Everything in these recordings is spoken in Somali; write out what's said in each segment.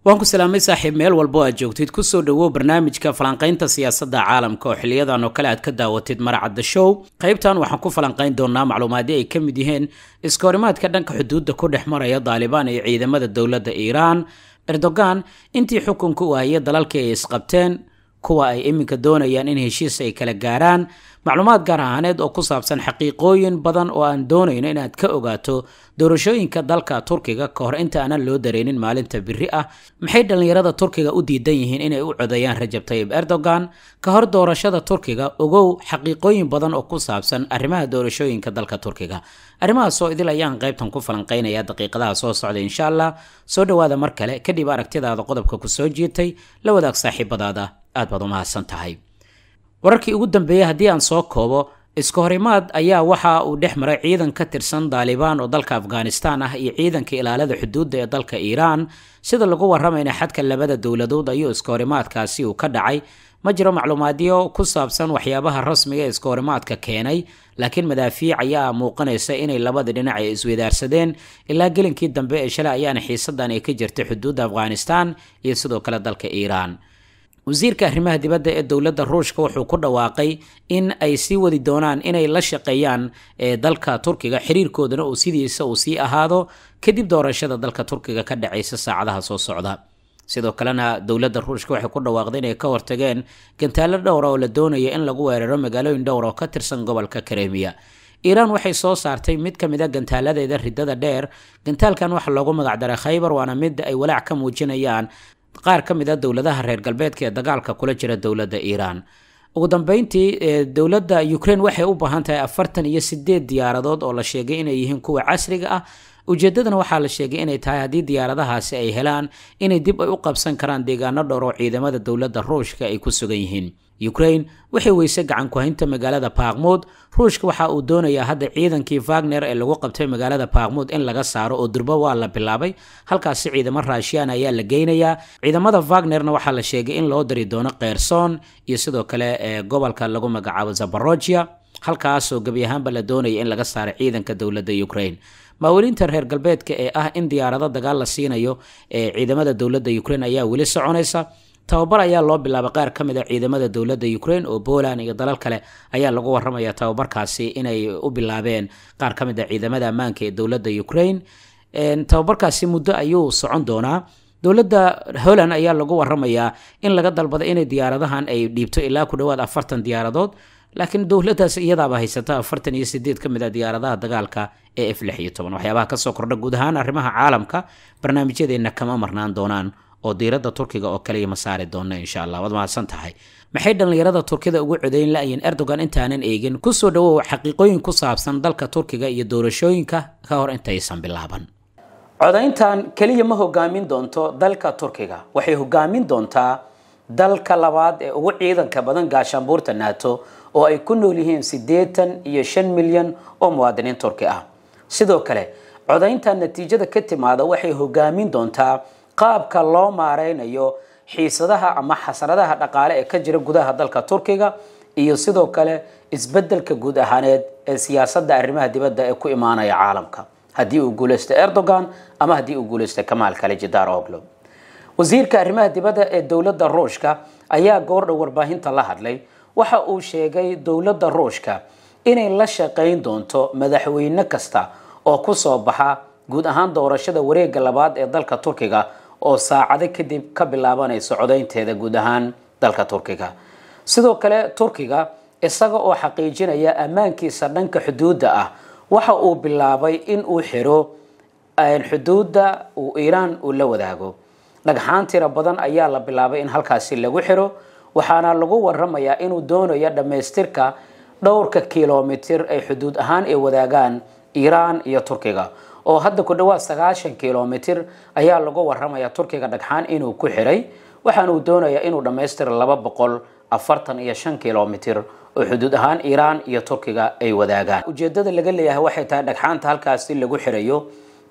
waan ku salaamay saaxiib meel walbo aad joogtid kusoo dhowow barnaamijka falanqaynta siyaasadda caalamka oo xiliyadan oo kale aad ka daawatid maracadda show qaybtan waxaan ku falanqayn doonaa macluumaadyo ay ka mid yihiin iskahorimaadka dhanka xuduudda ku dhex maraya daalibaan iyo ciidamada dowladda iiraan erdogan intii xukunka u hayay dalalkii ay isqabteen kuwa ay iminka doonayaan in heshiis ay kala gaaraan macluumaad gaar ahaaneed oo ku saabsan xaqiiqooyin badan oo aan doonayno inaad ka ogaato doorashooyinka dalka turkiga ka hor inta aanan loo dareynin maalinta biri ah maxay dhallinyarada turkiga u diidan yihiin inay u codeeyaan rajab tayib erdogan ka hor doorashada turkiga ogow xaqiiqooyin badan oo ku saabsan arrimaha doorashooyinka dalka turkiga arrimahaasoo idil ayaan qaybtan ku falanqaynayaa daqiiqadaha soo socda insha allah soo dhowaada mar kale kadhib aragtidaada qodobka ku soo jiirtay la wadaag saaxiibadaada aad baad u mahadsan tahay wararkii ugu dambeeyey haddii aan soo koobo iska horimaad ayaa waxa uu dhex maray ciidan ka tirsan daalibaan oo dalka afghanistan ah iyo ciidanka ilaalada xuduudda ee dalka iiraan sida lagu waramayna xadka labada dowladood ayuu iska horimaadkaasi uu ka dhacay ma jiro macluumaadyo ku saabsan waxyaabaha rasmiga ee iska horimaadka keenay laakiin madaafiic ayaa muuqanaysa inay labada dhinac ay isweydaarsadeen ilaa gelinkii dambe ee shalay ayaana xiisadan ay ka jirtay xuduudda afghanistan iyo sidoo kale dalka iiraan wasiirka arrimaha dibadda ee dowladda ruushka wuxuu ku dhawaaqay in ay sii wadi doonaan inay la shaqeeyaan ee dalka turkiga xiriirkoodana uu sidiisa uu sii ahaado kadib doorashada dalka turkiga ka dhacaysa saacadaha soo socda sidoo kalena dowladda ruushka waxay ku dhawaaqday inay ka hortageen gantaalo dhowra ah oo la doonaya in lagu weeraro magaalooyin dhowra oo ka tirsan gobolka karemiya iiraan waxay soo saartay mid ka mid a ah gantaaladeeda ridada dheer gantaalkan waxaa loogu magacdaray khaybar waana mid ay walaac ka muujinayaan qaar ka mid a ah dowladaha reer galbeedka ee dagaalka kula jira dowladda iiraan ugu dambeyntii dowladda ukraine waxay u baahan tahay afartan iyo sideed diyaaradood oo la sheegay inay yihiin kuwa casriga ah ujeeddadana waxaa la sheegay inay tahay haddii diyaaradahaasi ay helaan inay dib ay u qabsan karaan deegaano dhowr oo ciidamada dowladda ruushka ay ku sugan yihiin ukraine waxay weysay gacan ku magaalada baakmuud ruushka waxa uu doonayaa hadda ciidankii vagner ee lagu qabtay magaalada baakmuud in laga saaro oo durba waa la bilaabay halkaasi ciidamo raashiyaan ayaa la geynayaa ciidamada vagnerna waxaa la sheegay in loo dari doono kherson iyo sidoo kale ee eh, gobolka lagu magacaabo zaborogia halkaasoo gebi ahaanba la doonaya in laga saaro ciidanka dowladda ukrain maawilinta reer galbeedka ee ah in diyaarado dagaal la siinayo ee ciidamada dowladda ukraine ayaa weli soconaysa tababar ayaa loo bilaabay qaar ka mid a ah ciidamada dowladda ukraine oo poland iyo dalal kale ayaa lagu waramaya tababarkaasi inay u bilaabeen qaar ka mid a ah ciidamada ammaanka ee dowladda ukraine tababarkaasi muddo ayuu socon doonaa dowladda holland ayaa lagu waramayaa in laga dalbado inay diyaaradahan ay dhiibto ilaa ku dhawaad afartan diyaaradood laakiin dowladaas iyadaaba haysata afartan iyo sideed ka mid a ah diyaaradaha dagaalka ee f lix iyo toban waxyaabaha kasoo kordha guud ahaan arrimaha caalamka barnaamijyadeenna kama marnaan doonaan oo diiradda turkiga oo kaliya ma saari doona insha allah waad mahadsan tahay maxay dhallinyarada turkida ugu codeyn la'yin erdogan intaanan eegin kusoo dhawow xaqiiqooyin ku saabsan dalka turkiga iyo doorashooyinka ka hor intaysan bilaaban codayntan keliya ma hogaamin doonto dalka turkiga waxay hogaamin doontaa dalka labaad ee ugu ciidanka badan gaashaanbuurta naato oo ay ku nool yihiin siddeetan iyo shan milyan oo muwaadiniin turki ah sidoo kale codaynta natiijada ka timaada waxay hogaamin doontaa qaabka loo maareynayo xiisadaha ama xasradaha dhaqaale ee ka jira gudaha dalka turkiga iyo sidoo kale isbedelka guud ahaaneed ee siyaasadda arrimaha dibadda ee ku imaanaya caalamka haddii uu guulaysto erdogan ama haddii uu guulaysto kamaal kale jidaar oglo wasiirka arrimaha dibadda ee dowladda ruushka ayaa goordha warbaahinta la hadlay waxa uu sheegay dowladda ruushka inay la shaqayn doonto madaxweyne kasta oo kusoo baxa guud ahaan doorashada wareega labaad ee dalka turkiga oo saacado kadib ka bilaabanayso codaynteeda guud ahaan dalka turkiga sidoo kale turkiga isaga oo xaqiijinaya ammaankiisa dhanka xuduudda ah waxa uu bilaabay in uu xiro xuduudda uu iiraan uu la wadaago dhagxaan tira badan ayaa la bilaabay in halkaasi lagu xiro waxaana lagu waramayaa inuu doonayo dhammaystirka dhowrka kilomitir ay xuduud ahaan ay wadaagaan iiraan iyo turkiga oo hadda ku dhawaad sagaashan kilomitir ayaa lagu waramayaa turkiga dhagxaan inuu ku xiray waxaana uu doonayaa inuu dhammaystira laba boqol afartan iyo shan kilomitir oo xuduud ahaan iiraan iyo turkiga ay wadaagaan ujeedada laga leeyahay waxay tahay dhagxaanta halkaasi lagu xirayo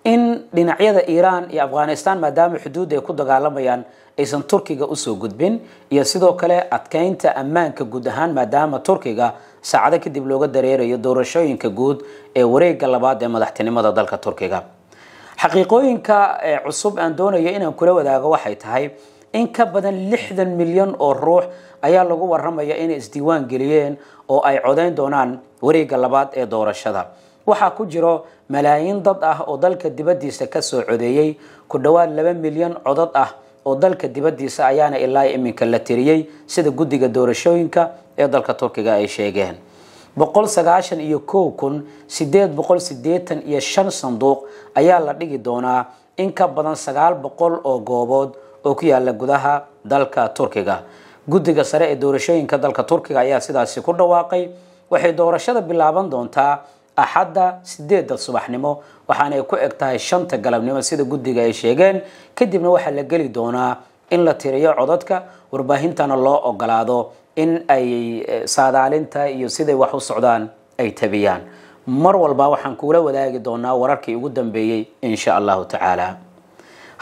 in dhinacyada iiraan iyo afghanistan maadaama xuduud ay ku dagaalamayaan aysan turkiga usoo gudbin iyo sidoo kale adkeynta ammaanka guud ahaan maadaama turkiga saacado kadib looga dareerayo doorashooyinka guud ee wareega labaad ee madaxtinimada dalka turkiga xaqiiqooyinka eh, cusub aan doonayo inaan kula wadaago waxay tahay in ka badan lixdan milyan oo ruux ayaa lagu waramaya inay isdiiwaan geliyeen oo ay codayn doonaan wareega labaad ee doorashada waxaa ku jiro malaayiin dad ah oo dalka dibadiisa kasoo codeeyey ku dhowaad laba milyan codod ah oo dalka dibadiisa ayaana ilaa iminka la tiriyey sida guddiga doorashooyinka ee dalka turkiga ay sheegeen boqol sagaashan iyo kow kun sideed boqol sideetan iyo shan sanduuq ayaa la dhigi doonaa in ka badan sagaal boqol oo goobood oo ku yaalla gudaha dalka turkiga guddiga sare ee doorashooyinka dalka turkiga ayaa sidaasi ku dhawaaqay waxay doorashada bilaaban doontaa axadda sideedda subaxnimo waxaana ay ku eg tahay shanta galabnimo sida guddiga ay sheegeen kadibna waxaa la geli doonaa in la tiriyo codadka warbaahintana loo ogolaado in ay e, saadaalinta iyo siday wax u socdaan ay tabiyaan mar walba waxaan kuula wadaagi doonaa wararkii ugu dambeeyey insha allahu tacaala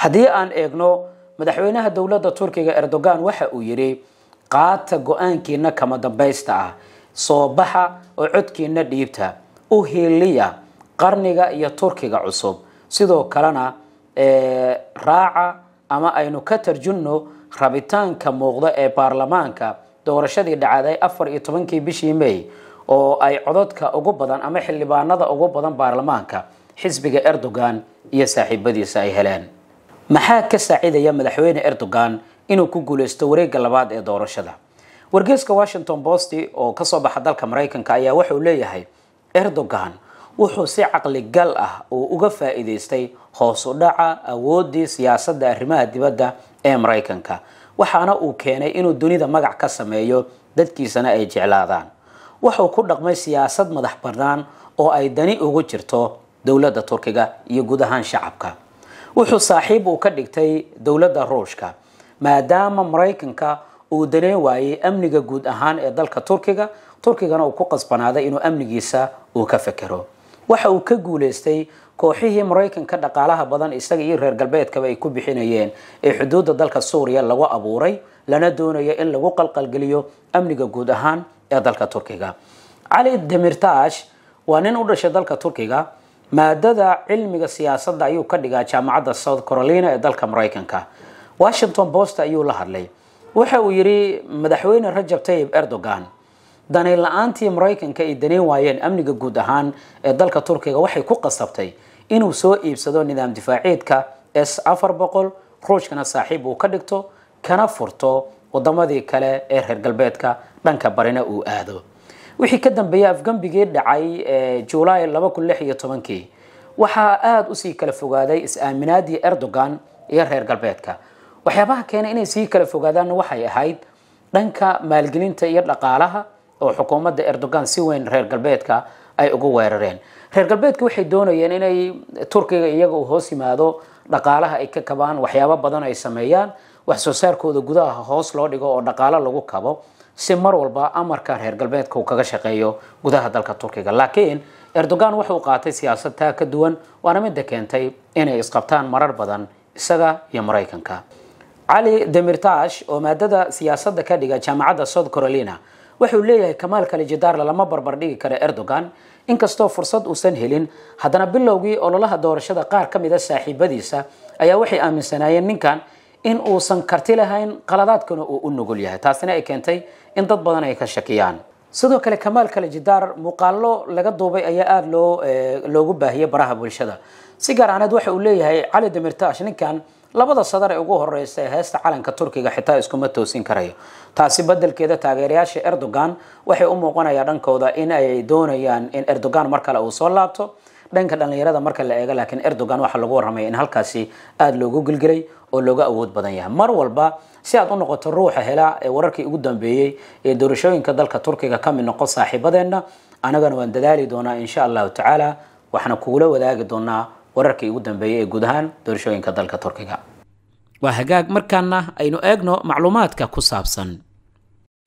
haddii aan eegno madaxweynaha dowladda turkiga erdogan waxa uu yidhi qaata go-aankiina kama dambaysta ah soo baxa oo codkiina dhiibta u hiiliya qarniga iyo turkiga cusub sidoo kalena raaca ama aynu ka tarjunno rabitaanka muuqda ee baarlamaanka doorashadii dhacday afar iyo tobankii bishii may oo ay codadka ugu badan ama xildhibaanada ugu badan baarlamaanka xisbiga erdogan iyo saaxiibadiisa ay heleen maxaa ka saacidaya madaxweyne erdogan inuu ku guuleysto wareegga labaad ee doorashada wargeyska washington bost oo kasoo baxa dalka maraykanka ayaa wuxuu leeyahay erdogan wuxuu si caqli gal ah uu uga faa'iidaystay hoos u dhaca awooddii siyaasadda arrimaha dibadda ee maraykanka waxaana uu keenay inuu dunida magac ka sameeyo dadkiisana ay jeclaadaan wuxuu ku dhaqmay siyaasad madax bannaan oo ay dani ugu jirto dowladda turkiga iyo guud ahaan shacabka wuxuu saaxiib uu ka dhigtay dowladda ruushka maadaama maraykanka uu daneen waayey amniga guud ahaan ee dalka turkiga turkigana uu ku qasbanaaday inuu amnigiisa uu ka fekero waxa uu ka guuleystay kooxihii maraykanka dhaqaalaha badan isaga iyo reer galbeedkaba ay ku bixinayeen ee xuduudda dalka suuriya lagu abuuray lana doonayo in lagu qalqalgeliyo amniga guud ahaan ee dalka turkiga cali demirtash waa nin u dhashay dalka turkiga maadada cilmiga siyaasadda ayuu ka dhigaa jaamacadda south carolina ee dalka maraykanka washington post ayuu la hadlay waxa uu yidhi madaxweyne rajab tayib erdogan daneyn la-aantii maraykanka ay daneyn waayeen amniga guud ahaan ee dalka turkiga waxay ku qasabtay inuu soo iibsado nidaam difaaciidka s afar boqol ruushkana saaxiib uu ka dhigto kana furto wadamadii kale ee reer galbeedka dhanka barina uu aado wixii ka dambeeyey afgambigii dhacay juulaay kii waxaa aada usii kala fogaaday is-aaminaadii erdogan iyo reer galbeedka waxyaabaha keena inay sii kala fogaadaanna waxay ahayd dhanka maalgelinta iyo dhaqaalaha oo xukuumadda erdogan si weyn reer galbeedka ay ugu weerareen reer galbeedka waxay doonayeen inay turkiga iyaga uu hoos yimaado dhaqaalaha ay ka kabaan waxyaabo badan ay sameeyaan wax soo saarkooda gudaha hoos loo dhigo oo dhaqaalo lagu kabo si mar walba amarka reer galbeedka uu kaga shaqeeyo gudaha dalka turkiga laakiin erdogan wuxuu qaatay siyaasad taa ka duwan waana midda keentay inay isqabtaan marar badan isaga iyo maraykanka cali demirtash oo maadada siyaasadda ka dhiga jaamacadda south carolina wuxuu leeyahay kamaal kale jidaar lama barbar dhigi kara erdogan inkastoo fursad uusan helin haddana bilowgii ololaha doorashada qaar ka mida ah saaxiibadiisa ayaa waxay aaminsanaayeen ninkan in uusan karti lahayn qaladaadkana uu u nugul yahay taasina ay keentay in dad badan ay ka shakiyaan sidoo kale kamaal kale jidaar muuqaallo laga duubay ayaa aada loo eh, loogu baahiyay baraha bulshada si gaar aaneed waxa uu leeyahay cali damirtaash ninkan labada sadar ee ugu horeysa ee heesta calanka turkiga xitaa iskuma toosin karayo taasi bedelkeeda taageerayaasha erdogan waxay u muuqanayaa dhankooda in ay doonayaan in erdogan mar kale uu soo laabto dhanka dhallinyarada marka la eego laakiin erdogan waxaa lagu warramaya in halkaasi aada loogu gelgelay oo looga awood badan yahay mar walba si aad u noqoto ruuxa hela ee wararkii ugu dambeeyey ee doorashooyinka dalka turkiga ka mid noqo saaxiibadeenna anagana waan dadaali doonaa insha allahu tacaala waxaana kugula wadaagi doonaa wararkii ugu dambeeyey ee guud ahaan doorashooyinka dalka turkiga waa hagaag markaana aynu eegno macluumaadka ku saabsan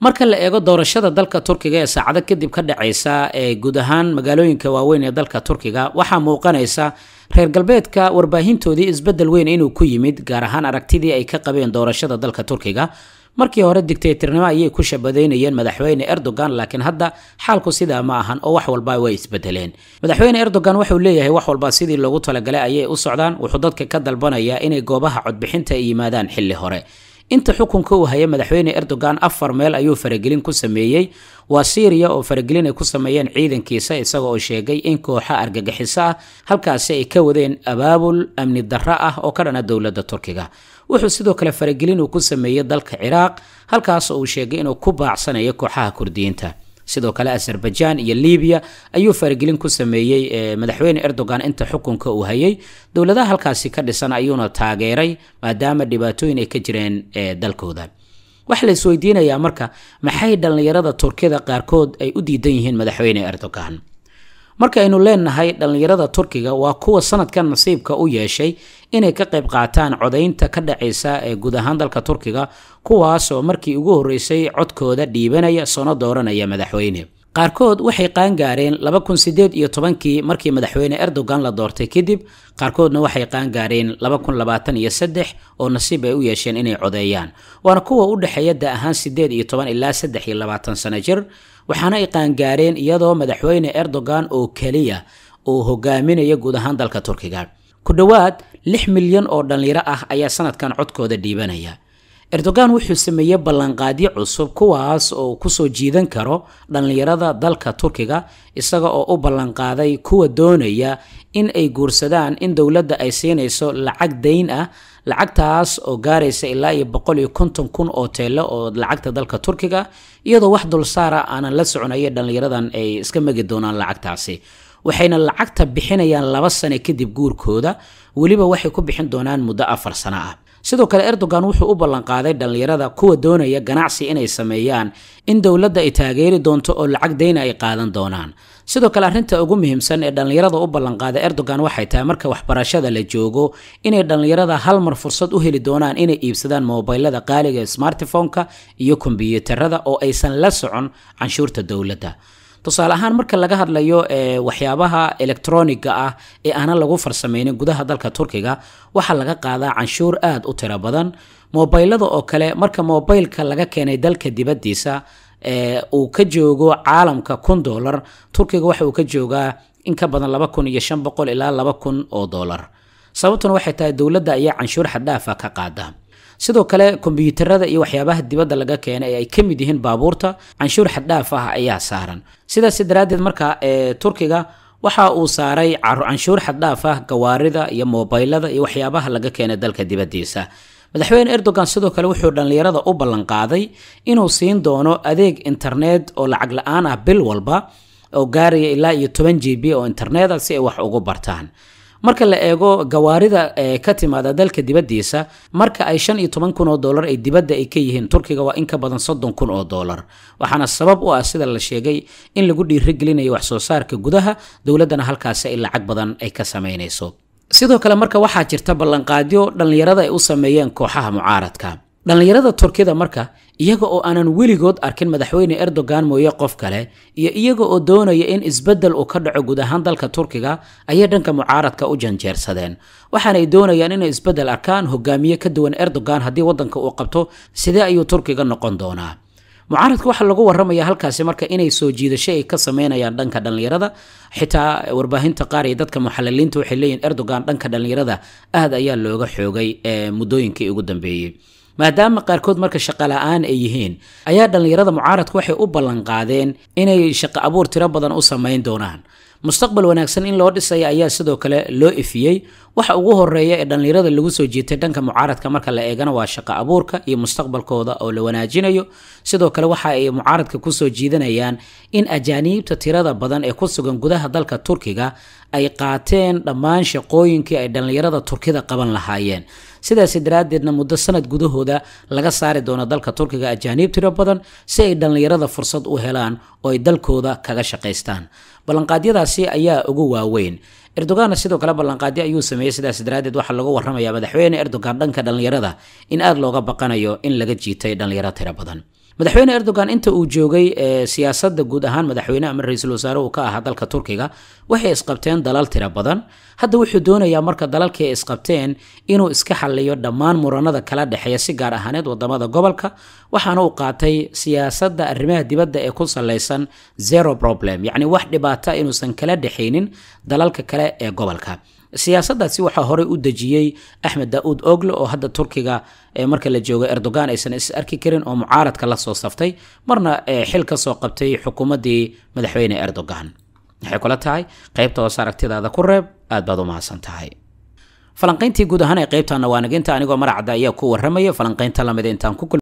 marka la eego doorashada dalka turkiga ee saacado kadib ka dhacaysa ee guud ahaan magaalooyinka waaweyn ee dalka turkiga waxaa muuqanaysa reer galbeedka warbaahintoodii isbedel weyn inuu ku yimid gaar ahaan aragtidii ay ka qabeen doorashada dalka turkiga markii hore digtaytirnimo ayay ku shabadeynayeen madaxweyne erdogan laakiin hadda xaalku sidaa ma ahan oo wax walba way isbedeleen madaxweyne erdogan wuxuu leeyahay wax walba sidii loogu talagalay ayay u socdaan wuxuu dadka ka dalbanayaa inay goobaha codbixinta yimaadaan xilli hore inta xukunka uu hayay madaxweyne erdogan afar meel ayuu faragelin ku sameeyey waa syriya oo faragelin ay ku sameeyeen ciidankiisa isaga oo sheegay in kooxa argagixiso ah halkaasi ay ka wadeen abaabul amni darro ah oo ka dhana dowladda turkiga wuxuu sidoo kale faragelin uu ku sameeyey dalka ciraaq halkaas oo uu sheegay inuu ku baacsanayo kooxaha kurdiyiinta sidoo kale azerbaijan iyo libiya ayuu faragelin ku sameeyey eh, madaxweyne erdogan inta xukunka uu hayay dowladaha halkaasi ka dhisan ayuuna taageeray maadaama dhibaatooyin ay ka jireen eh, dalkooda waxaa la isweydiinayaa marka maxay dhallinyarada turkida qaarkood ay u diidan yihiin madaxweyne erdogan markaaynu leenahay dhallinyarada turkiga waa kuwa sanadka nasiibka u yeeshay inay ka qayb qaataan codaynta ka dhacaysa ee guud ahaan dalka turkiga kuwaasoo markii ugu horreysay codkooda dhiibanaya soona dooranaya madaxweyne qaarkood waxay qaangaareen laba kun sideed iyo tobankii markii madaxweyne erdogan la doortay kadib qaarkoodna waxay qaangaareen laba kun labaatan iyo saddex oo nasiib ay u yeesheen inay codeeyaan waana kuwa u dhexeeya da ahaan sideed iyo toban ilaa saddex iyo labaatan sano jir waxaana ay qaangaareen iyadoo madaxweyne erdogan oo keliya uu hogaaminaya guud ahaan dalka turkiga ku dhowaad lix milyan oo dhallinyaro ah ayaa sanadkan codkooda dhiibanaya erdogan wuxuu sameeyey ballanqaadyo cusub kuwaas oo ku soo jiidan karo dhallinyarada dalka turkiga isaga oo u ballanqaaday kuwa doonaya in ay guursadaan in dowladda ay siinayso lacag dayn ah lacagtaas oo gaaraysa ilaa iyo boqol iyo konton kun oo teelle oo lacagta dalka turkiga iyadoo wax dulsaara aanan la soconayo dhallinyaradan ay iska magi doonaan lacagtaasi waxayna lacagta bixinayaan laba sane kadib guurkooda weliba waxay ku bixin doonaan muddo afar sano ah sidoo kale erdogan wuxuu u ballanqaaday dhallinyarada kuwa doonaya ganacsi inay sameeyaan in dowladda ay taageeri doonto oo lacag dayna ay qaadan doonaan sidoo kale arrinta ugu muhiimsan ee dhallinyarada u ballanqaaday erdogan waxay tahay marka waxbarashada la joogo inay dhallinyarada hal mar fursad u heli doonaan inay iibsadaan moobilada qaaliga ee smartifonka iyo kombiyuutarada oo aysan la socon canshuurta dowladda tusaale ahaan marka laga hadlayo eh, waxyaabaha elektroniga ah ee aanan lagu farsameynin gudaha dalka turkiga waxaa laga qaadaa canshuur aad u tiro badan moobilada oo kale marka moobilka laga keenay dalka dibaddiisa uu ka joogo caalamka kun dolar turkiga waxa uu ka joogaa in ka badan laba kun iyo shan boqol ilaa laba kun oo dolar sababtuna waxay tahay dowladda ayaa canshuur xaddhaafa ka qaada sidoo kale kombyuutarada iyo waxyaabaha dibadda laga keena ee ay ka mid yihiin baabuurta canshuur xaddhaaf ah ayaa saaran sidaas daraaddeed markaa turkiga waxa uu saaray canshuur xaddhaaf ah gawaarida iyo moobaylada iyo waxyaabaha laga keena dalka dibaddiisa madaxweyne erdogan sidoo kale wuxuu dhallinyarada u ballanqaaday inuu siin doono adeeg internet oo lacag la-aan ah bil walba oo gaaraya ilaa iyo toban j b oo internet a si ay wax ugu bartaan marka la eego gawaarida ee ka timaada dalka dibaddiisa marka ay shan iyo toban kun oo doolar ay dibadda ay ka yihiin turkiga waa in ka badan soddon kun oo doolar waxaana sabab u ah sida la sheegay in lagu dhiirigelinayo waxsoo saarka gudaha dowladdana halkaasi ay lacag badan ay ka samaynayso sidoo kale marka waxaa jirta ballanqaadyo dhallinyarada ay u sameeyeen kooxaha mucaaradka dhallinyarada turkida marka iyaga oo aanan weligood arkin madaxweyne erdogan mooye qof kale iyo iyaga oo doonaya in isbeddel uu ka dhaco guud ahaan dalka turkiga ayay dhanka mucaaradka u janjeersadeen waxaanay doonayaan inay isbeddel arkaan hogaamiye ka duwan erdogan haddii waddanka uu qabto sidee ayuu turkiga noqon doonaa mucaaradka waxaa lagu waramaya halkaasi marka inay soo jiidasho ay ka sameynayaan dhanka dhallinyarada xitaa warbaahinta qaar iyo dadka muxaliliinta waxay leeyihin erdogan dhanka dhallinyarada aad ayaa looga xoogay muddooyinkii ugu dambeeyey maadaama qaarkood marka shaqo la-aan ay yihiin ayaa dhallinyarada mucaaradku waxay u ballanqaadeen inay shaqo abuur tiro badan u samayn doonaan mustaqbal wanaagsan in loo dhisaya ayaa sidoo kale loo efiyey waxa ugu horeeya ee dhallinyarada lagu soo jiitay dhanka mucaaradka marka la eegana waa shaqo abuurka iyo mustaqbalkooda oo la wanaajinayo sidoo kale waxa ay mucaaradka ku soo jiidanayaan in ajaaniibta tirada badan ee ku sugan gudaha dalka turkiga ay qaateen dhammaan shaqooyinkii ay dhallinyarada turkida qaban lahaayeen sidaasi daraaddeedna muddo sanad gudahooda laga saari doono dalka turkiga ajaaniib tiro badan si ay dhallinyarada fursad u helaan oo ay dalkooda kaga shaqaystaan ballanqaadyadaasi ayaa ugu waaweyn erdoganna sidoo kale ballanqaadyo ayuu sameeyey sidaasi daraaddeed waxaa lagu warramayaa madaxweyne erdogan dhanka dhallinyarada in aada looga baqanayo in laga jiitay dhallinyaro tiro badan madaxweyne erdogan inta uu joogay eh, siyaasadda guud ahaan madaxweyne ama ra-iisul wasaare uu ka ahaa dalka turkiga waxay isqabteen dalal tiro badan hadda wuxuu doonayaa marka dalalkii ay isqabteen inuu iska xaliyo dhammaan muranada kala dhexeeya si gaar ahaaneed waddamada gobolka waxaana uu qaatay siyaasadda arrimaha dibadda ee ku salaysan zero problem yacni wax dhibaata ah inuusan kala dhexaynin dalalka kale ee gobolka siyaasadaasi waxaa horey u dejiyey axmed daauud ogle oo hadda turkiga marka la jooga erdogan aysan is arki karin oo mucaaradka lasoo saftay marna eh, xil kasoo qabtay xukuumaddii madaxweyne erdogan waxay kula tahay qaybta hoos aragtidaada ku reeb aad baad u mahadsan tahay falanqayntii guud ahaan ee qaybta nawaaniginta anigoo maracda ayaa ku waramaya falanqaynta lamid intaan ku